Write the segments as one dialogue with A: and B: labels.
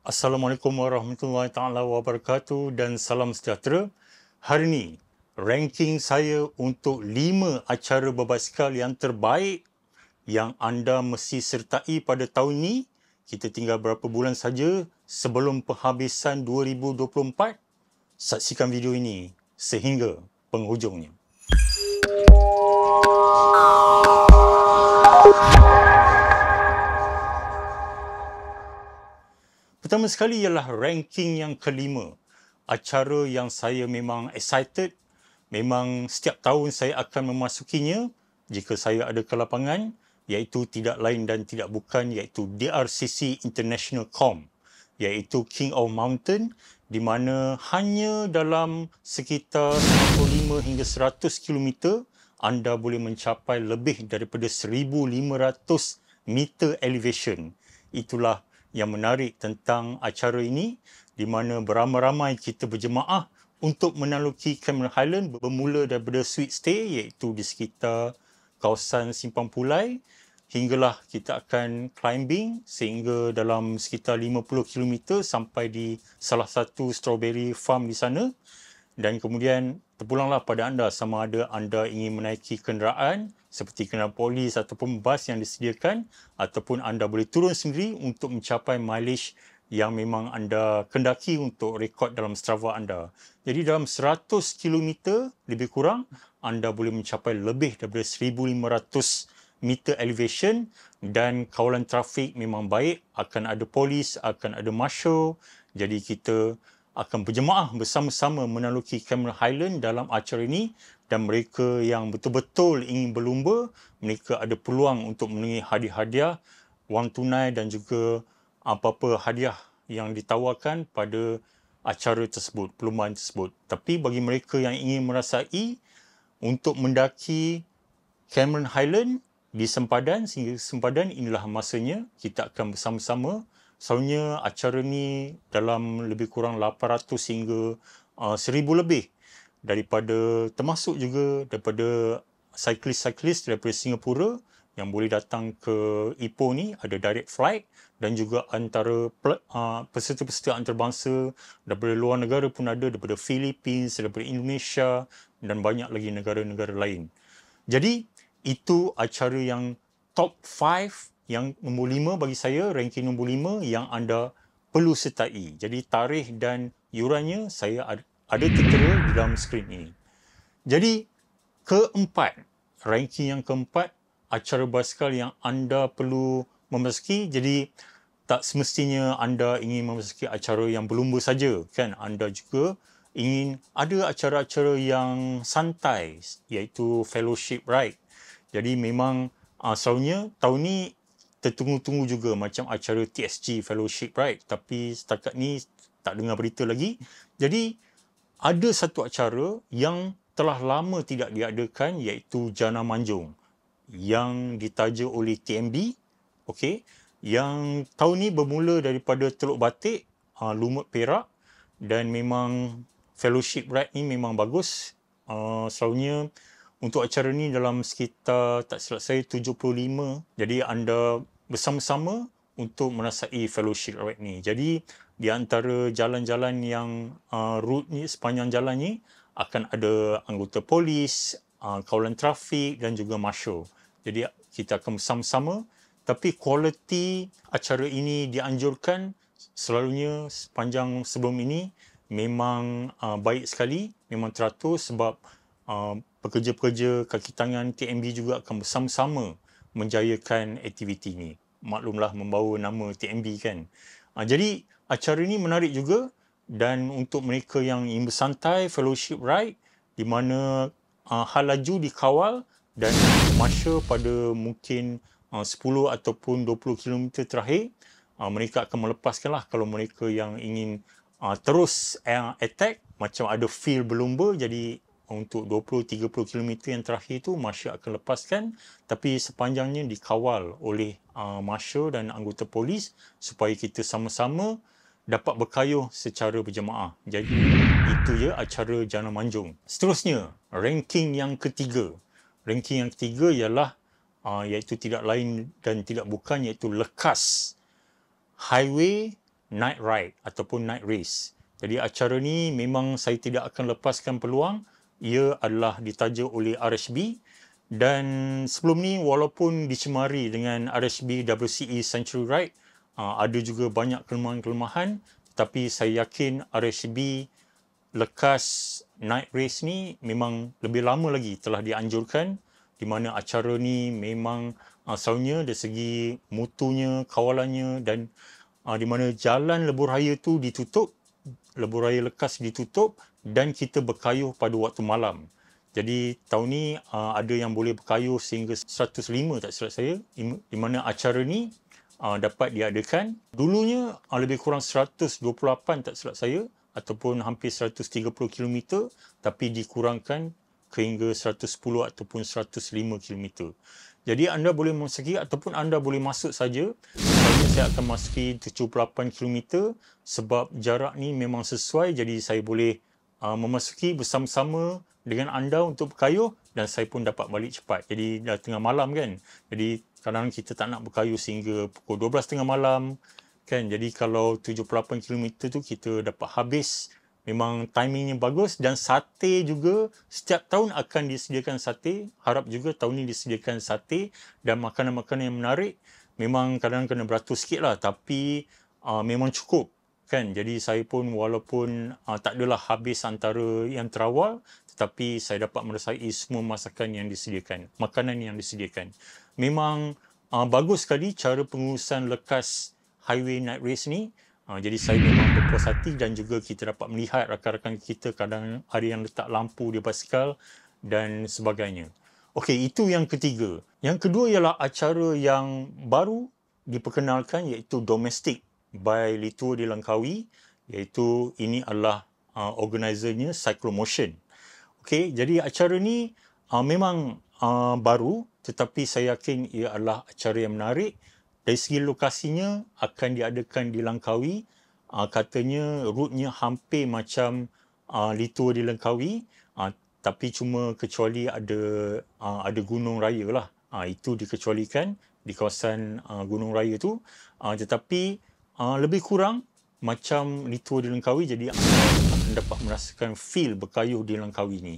A: Assalamualaikum warahmatullahi taala wabarakatuh dan salam sejahtera. Hari ini ranking saya untuk 5 acara berbasikal yang terbaik yang anda mesti sertai pada tahun ini. Kita tinggal berapa bulan saja sebelum penghabisan 2024. Saksikan video ini sehingga penghujungnya. Pertama sekali ialah ranking yang kelima. Acara yang saya memang excited. Memang setiap tahun saya akan memasukinya jika saya ada ke lapangan iaitu tidak lain dan tidak bukan iaitu DRCC International Com iaitu King of Mountain di mana hanya dalam sekitar 95 hingga 100 km anda boleh mencapai lebih daripada 1500 meter elevation itulah yang menarik tentang acara ini di mana beramai-ramai kita berjemaah untuk menaluki Cameron Highland bermula daripada Sweet Stay iaitu di sekitar kawasan Simpang Pulai hinggalah kita akan climbing sehingga dalam sekitar 50km sampai di salah satu strawberry farm di sana dan kemudian terpulanglah pada anda sama ada anda ingin menaiki kenderaan seperti kenderaan polis ataupun bas yang disediakan ataupun anda boleh turun sendiri untuk mencapai mileage yang memang anda kendaki untuk rekod dalam Strava anda. Jadi dalam 100 km lebih kurang anda boleh mencapai lebih daripada 1500 meter elevation dan kawalan trafik memang baik akan ada polis akan ada marshal jadi kita akan berjemaah bersama-sama menaluki Cameron Highland dalam acara ini dan mereka yang betul-betul ingin berlumba, mereka ada peluang untuk menangi hadiah-hadiah, wang tunai dan juga apa-apa hadiah yang ditawarkan pada acara tersebut, perlumbaan tersebut. Tapi bagi mereka yang ingin merasai untuk mendaki Cameron Highland di sempadan, sehingga sempadan inilah masanya kita akan bersama-sama selalunya acara ni dalam lebih kurang 800 hingga uh, 1000 lebih daripada termasuk juga daripada cyclist-cyclist cyclist daripada Singapura yang boleh datang ke Ipoh ni ada direct flight dan juga antara uh, peserta-peserta antarabangsa daripada luar negara pun ada daripada Philippines, daripada Indonesia dan banyak lagi negara-negara lain. Jadi itu acara yang top yang nombor lima bagi saya, ranking nombor lima yang anda perlu sertai. Jadi tarikh dan yurannya saya ada tertera di dalam skrin ini. Jadi keempat, ranking yang keempat, acara basikal yang anda perlu memasuki. Jadi tak semestinya anda ingin memasuki acara yang berlumba saja. kan? Anda juga ingin ada acara-acara yang santai iaitu fellowship ride. Jadi memang uh, selalunya tahun ni tertunggu-tunggu juga macam acara TSG Fellowship, right? Tapi setakat ni tak dengar berita lagi. Jadi, ada satu acara yang telah lama tidak diadakan iaitu Jana Manjung yang ditaja oleh TMB, okay? Yang tahun ni bermula daripada Teluk Batik, uh, Lumut Perak dan memang Fellowship, Ride Ni memang bagus. Uh, selalunya untuk acara ni dalam sekitar tak silap saya 75. Jadi anda bersama-sama untuk merasai fellowship right ni. Jadi di antara jalan-jalan yang uh, route ni sepanjang jalan ni akan ada anggota polis, uh, kawalan trafik dan juga marshal. Jadi kita akan bersama-sama tapi kualiti acara ini dianjurkan selalunya sepanjang sebelum ini memang uh, baik sekali, memang teratur sebab Um, pekerja-pekerja kaki tangan TMB juga akan bersama-sama menjayakan aktiviti ini. Maklumlah membawa nama TMB kan. Uh, jadi acara ini menarik juga dan untuk mereka yang ingin bersantai, fellowship ride di mana uh, hal laju dikawal dan masa pada mungkin ah, uh, 10 ataupun 20 km terakhir uh, mereka akan lah kalau mereka yang ingin uh, terus uh, attack macam ada feel berlumba jadi untuk 20-30 km yang terakhir itu Marsha akan lepaskan tapi sepanjangnya dikawal oleh uh, Marsha dan anggota polis supaya kita sama-sama dapat berkayuh secara berjemaah. Jadi itu ya acara Jana Manjung. Seterusnya, ranking yang ketiga. Ranking yang ketiga ialah uh, iaitu tidak lain dan tidak bukan iaitu lekas highway night ride ataupun night race. Jadi acara ni memang saya tidak akan lepaskan peluang ia adalah ditaja oleh RHB dan sebelum ni walaupun dicemari dengan RHB WCE Century Ride uh, ada juga banyak kelemahan-kelemahan tapi saya yakin RHB lekas night race ni memang lebih lama lagi telah dianjurkan di mana acara ni memang asalnya uh, dari segi mutunya, kawalannya dan uh, di mana jalan lebur raya tu ditutup lebuh raya lekas ditutup dan kita berkayuh pada waktu malam. Jadi tahun ni uh, ada yang boleh berkayuh sehingga 105 tak silap saya di mana acara ni uh, dapat diadakan. Dulunya uh, lebih kurang 128 tak silap saya ataupun hampir 130 km tapi dikurangkan sehingga 110 ataupun 105 km. Jadi anda boleh masuk ataupun anda boleh masuk saja. Sebenarnya saya akan masuki 78km sebab jarak ni memang sesuai jadi saya boleh uh, memasuki bersama-sama dengan anda untuk berkayuh dan saya pun dapat balik cepat. Jadi dah tengah malam kan. Jadi kadang-kadang kita tak nak berkayuh sehingga pukul 12 tengah malam kan. Jadi kalau 78km tu kita dapat habis memang timingnya bagus dan sate juga setiap tahun akan disediakan sate. Harap juga tahun ini disediakan sate dan makanan-makanan yang menarik memang kadang-kadang kena beratur sikit lah tapi uh, memang cukup kan jadi saya pun walaupun uh, tak adalah habis antara yang terawal tetapi saya dapat merasai semua masakan yang disediakan makanan yang disediakan memang uh, bagus sekali cara pengurusan lekas highway night race ni uh, jadi saya memang berpuas hati dan juga kita dapat melihat rakan-rakan kita kadang ada yang letak lampu di basikal dan sebagainya Okey, itu yang ketiga. Yang kedua ialah acara yang baru diperkenalkan iaitu domestik by Litua di Langkawi iaitu ini adalah uh, organisernya Cyclomotion. Okey, jadi acara ni uh, memang uh, baru tetapi saya yakin ia adalah acara yang menarik dari segi lokasinya akan diadakan di Langkawi. Uh, katanya rutnya hampir macam uh, Litua di Langkawi uh, tapi cuma kecuali ada uh, ada gunung raya lah uh, itu dikecualikan di kawasan uh, Gunung Raya tu uh, tetapi uh, lebih kurang macam ritual di Langkawi jadi anda dapat merasakan feel berkayuh di Langkawi ni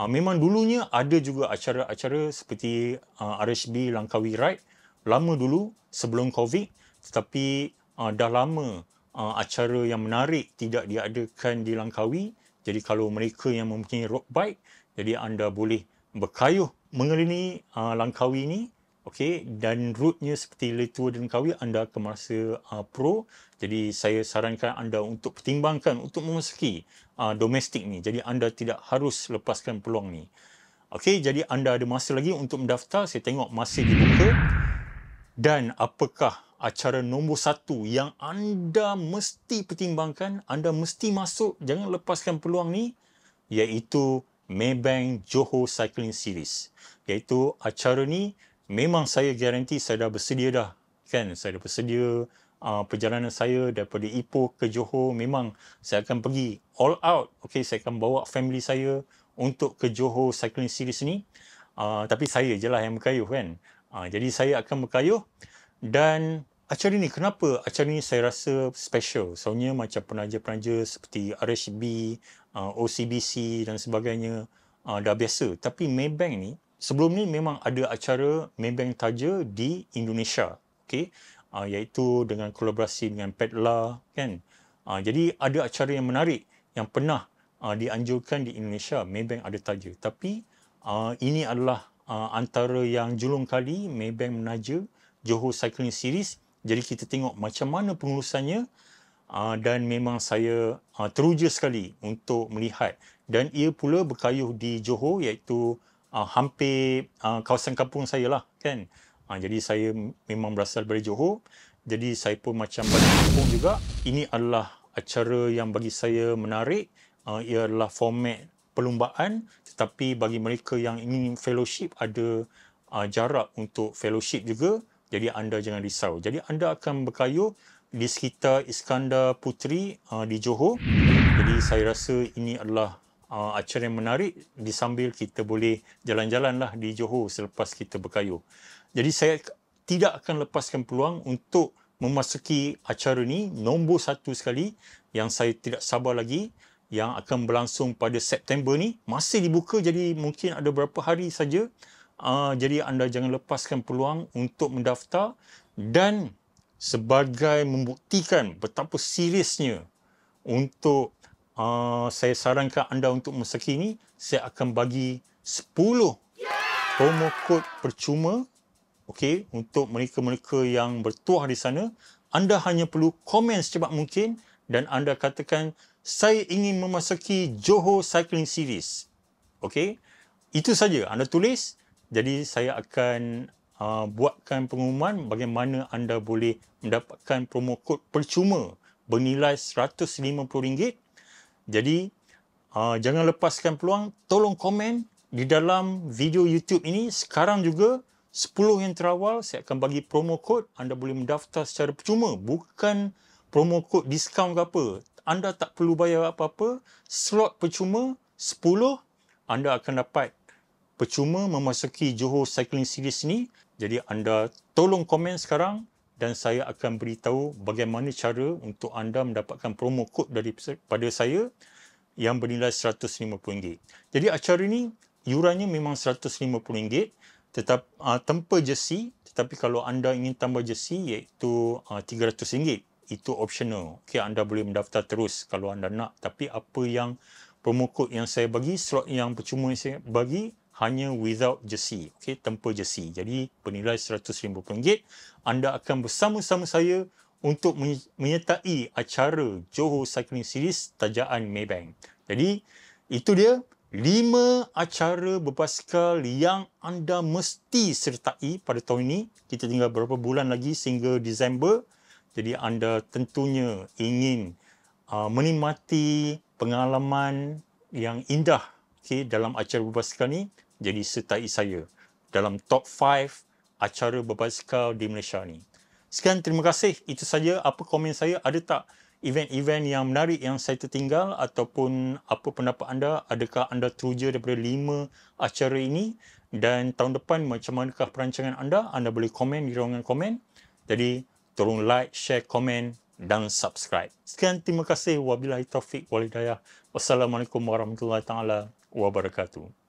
A: uh, memang dulunya ada juga acara-acara seperti uh, RHB Langkawi Ride lama dulu sebelum Covid tetapi uh, dah lama uh, acara yang menarik tidak diadakan di Langkawi jadi kalau mereka yang mempunyai road bike jadi anda boleh berkayuh Mengelini uh, Langkawi ni okey dan rutenya seperti Letua dan Kawi anda akan merasa uh, pro jadi saya sarankan anda untuk pertimbangkan untuk memasuki uh, domestik ni jadi anda tidak harus lepaskan peluang ni okey jadi anda ada masa lagi untuk mendaftar saya tengok masih dibuka dan apakah acara nombor satu yang anda mesti pertimbangkan anda mesti masuk jangan lepaskan peluang ni iaitu Maybank Johor Cycling Series. Iaitu acara ni memang saya garanti saya dah bersedia dah. Kan? Saya dah bersedia uh, perjalanan saya daripada Ipoh ke Johor. Memang saya akan pergi all out. Okay, saya akan bawa family saya untuk ke Johor Cycling Series ni. Uh, tapi saya je lah yang berkayuh kan. Uh, jadi saya akan berkayuh dan acara ni kenapa acara ni saya rasa special soalnya macam penaja-penaja seperti RHB uh, OCBC dan sebagainya uh, dah biasa tapi Maybank ni sebelum ni memang ada acara Maybank Taja di Indonesia okey uh, iaitu dengan kolaborasi dengan Petla kan uh, jadi ada acara yang menarik yang pernah dianjurkan di Indonesia Maybank ada taja tapi ini adalah antara yang julung kali Maybank menaja Johor Cycling Series jadi kita tengok macam mana pengurusannya ah, dan memang saya ah, teruja sekali untuk melihat dan ia pula berkayuh di Johor iaitu ah, hampir kawasan kampung saya lah kan. jadi saya memang berasal dari Johor. Jadi saya pun macam balik kampung juga. Ini adalah acara yang bagi saya menarik. ia adalah format perlumbaan tetapi bagi mereka yang ingin fellowship ada jarak untuk fellowship juga. Jadi anda jangan risau. Jadi anda akan berkayuh di sekitar Iskandar Putri uh, di Johor. Jadi saya rasa ini adalah uh, acara yang menarik di sambil kita boleh jalan-jalan lah di Johor selepas kita berkayuh. Jadi saya tidak akan lepaskan peluang untuk memasuki acara ini nombor satu sekali yang saya tidak sabar lagi yang akan berlangsung pada September ni masih dibuka jadi mungkin ada beberapa hari saja Uh, jadi anda jangan lepaskan peluang untuk mendaftar dan sebagai membuktikan betapa seriusnya untuk uh, saya sarankan anda untuk mesakini, ini, saya akan bagi 10 promo code percuma okay, untuk mereka-mereka yang bertuah di sana. Anda hanya perlu komen secepat mungkin dan anda katakan saya ingin memasuki Johor Cycling Series. okay? itu saja. Anda tulis, jadi saya akan uh, buatkan pengumuman bagaimana anda boleh mendapatkan promo kod percuma bernilai RM150. Jadi uh, jangan lepaskan peluang, tolong komen di dalam video YouTube ini sekarang juga 10 yang terawal saya akan bagi promo kod anda boleh mendaftar secara percuma bukan promo kod diskaun ke apa anda tak perlu bayar apa-apa slot percuma 10 anda akan dapat percuma memasuki Johor Cycling Series ni. Jadi anda tolong komen sekarang dan saya akan beritahu bagaimana cara untuk anda mendapatkan promo kod daripada saya yang bernilai RM150. Jadi acara ni yurannya memang RM150 tetap uh, tanpa jersey tetapi kalau anda ingin tambah jersey iaitu RM300 uh, ah, itu optional. Okey anda boleh mendaftar terus kalau anda nak tapi apa yang promo kod yang saya bagi slot yang percuma yang saya bagi hanya without jersey, okay, tanpa jersey. Jadi bernilai RM150, anda akan bersama-sama saya untuk menyertai acara Johor Cycling Series tajaan Maybank. Jadi itu dia 5 acara berbasikal yang anda mesti sertai pada tahun ini. Kita tinggal beberapa bulan lagi sehingga Disember. Jadi anda tentunya ingin uh, menikmati pengalaman yang indah okay, dalam acara berbasikal ini jadi setai saya dalam top 5 acara berbasikal di Malaysia ni. Sekian terima kasih. Itu saja apa komen saya. Ada tak event-event yang menarik yang saya tertinggal ataupun apa pendapat anda? Adakah anda teruja daripada 5 acara ini? Dan tahun depan macam manakah perancangan anda? Anda boleh komen di ruangan komen. Jadi tolong like, share, komen dan subscribe. Sekian terima kasih. Wabillahi taufiq walidayah. Wassalamualaikum warahmatullahi taala wabarakatuh.